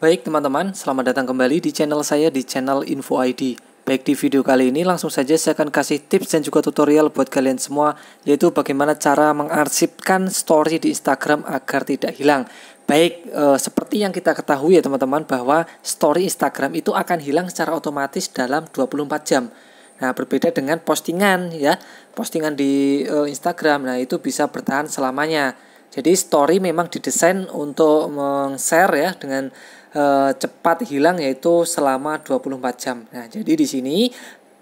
Baik teman-teman, selamat datang kembali di channel saya di channel Info ID. Baik di video kali ini langsung saja saya akan kasih tips dan juga tutorial buat kalian semua yaitu bagaimana cara mengarsipkan story di Instagram agar tidak hilang. Baik, e, seperti yang kita ketahui ya teman-teman bahwa story Instagram itu akan hilang secara otomatis dalam 24 jam. Nah, berbeda dengan postingan ya. Postingan di e, Instagram nah itu bisa bertahan selamanya. Jadi story memang didesain untuk meng-share ya dengan e, cepat hilang yaitu selama 24 jam. Nah, jadi di sini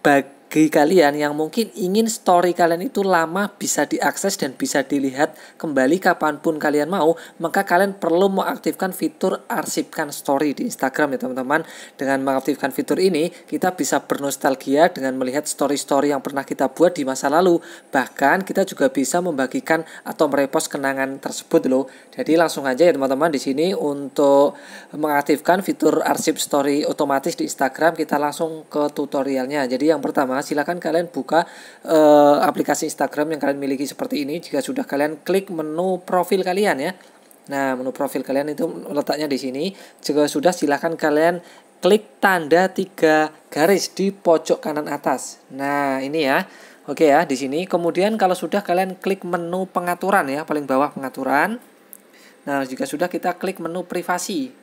bag bagi kalian yang mungkin ingin story kalian itu lama bisa diakses dan bisa dilihat kembali kapanpun kalian mau, maka kalian perlu mengaktifkan fitur arsipkan story di Instagram ya teman-teman. Dengan mengaktifkan fitur ini, kita bisa bernostalgia dengan melihat story-story yang pernah kita buat di masa lalu. Bahkan kita juga bisa membagikan atau merepost kenangan tersebut loh. Jadi langsung aja ya teman-teman di sini untuk mengaktifkan fitur arsip story otomatis di Instagram kita langsung ke tutorialnya. Jadi yang pertama Nah, silahkan kalian buka uh, aplikasi Instagram yang kalian miliki seperti ini. Jika sudah kalian klik menu profil kalian ya. Nah, menu profil kalian itu letaknya di sini. Jika sudah silahkan kalian klik tanda tiga garis di pojok kanan atas. Nah, ini ya. Oke ya, di sini. Kemudian kalau sudah kalian klik menu pengaturan ya, paling bawah pengaturan. Nah, jika sudah kita klik menu privasi.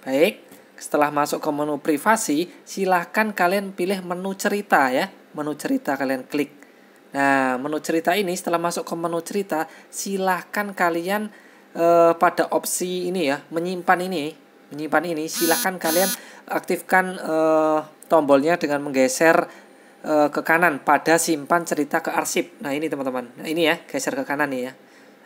Baik. Setelah masuk ke menu privasi, silahkan kalian pilih menu cerita ya. Menu cerita kalian klik. Nah, menu cerita ini setelah masuk ke menu cerita, silahkan kalian eh, pada opsi ini ya, menyimpan ini, menyimpan ini, silahkan kalian aktifkan eh, tombolnya dengan menggeser eh, ke kanan pada simpan cerita ke arsip. Nah, ini teman-teman. Nah, ini ya, geser ke kanan nih ya.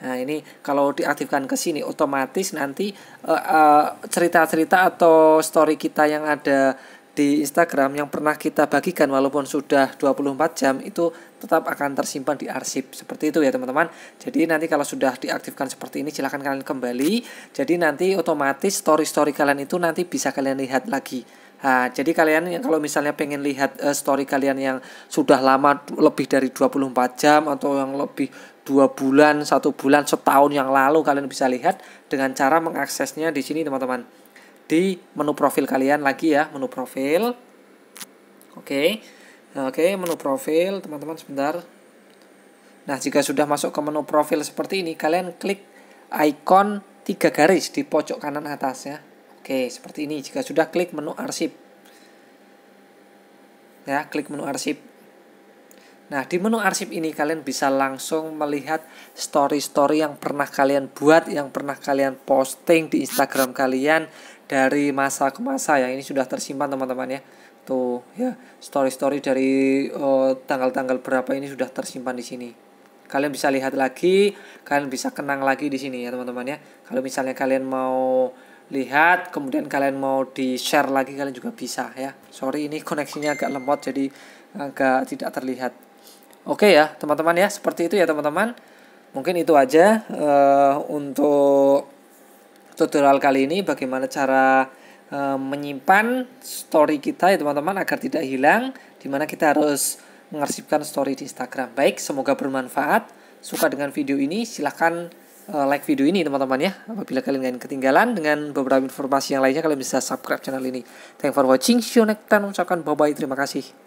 Nah, ini kalau diaktifkan ke sini otomatis nanti eh, eh, cerita-cerita uh, uh, atau story kita yang ada di Instagram yang pernah kita bagikan walaupun sudah 24 jam itu tetap akan tersimpan di arsip seperti itu ya teman-teman jadi nanti kalau sudah diaktifkan seperti ini silahkan kalian kembali jadi nanti otomatis story-story kalian itu nanti bisa kalian lihat lagi Nah, jadi kalian yang kalau misalnya pengen lihat uh, story kalian yang sudah lama lebih dari 24 jam atau yang lebih dua bulan, satu bulan, setahun yang lalu kalian bisa lihat dengan cara mengaksesnya di sini teman-teman. Di menu profil kalian lagi ya, menu profil. Oke. Okay. Oke, okay, menu profil teman-teman sebentar. Nah, jika sudah masuk ke menu profil seperti ini, kalian klik ikon tiga garis di pojok kanan atas ya Oke, seperti ini. Jika sudah klik menu arsip. Ya, klik menu arsip. Nah, di menu arsip ini kalian bisa langsung melihat story-story yang pernah kalian buat, yang pernah kalian posting di Instagram kalian dari masa ke masa ya. Ini sudah tersimpan teman-teman ya. Tuh, ya, story-story dari eh, tanggal-tanggal oh, berapa ini sudah tersimpan di sini kalian bisa lihat lagi, kalian bisa kenang lagi di sini ya teman-teman ya. Kalau misalnya kalian mau lihat kemudian kalian mau di share lagi kalian juga bisa ya sorry ini koneksinya agak lemot jadi agak tidak terlihat oke ya teman-teman ya seperti itu ya teman-teman mungkin itu aja uh, untuk tutorial kali ini bagaimana cara uh, menyimpan story kita ya teman-teman agar tidak hilang dimana kita harus mengarsipkan story di Instagram baik semoga bermanfaat suka dengan video ini silahkan Eh, like video ini teman-teman ya. Apabila kalian ingin ketinggalan dengan beberapa informasi yang lainnya kalian bisa subscribe channel ini. Thank for watching. See you next time. Ucapkan bye-bye. Terima kasih.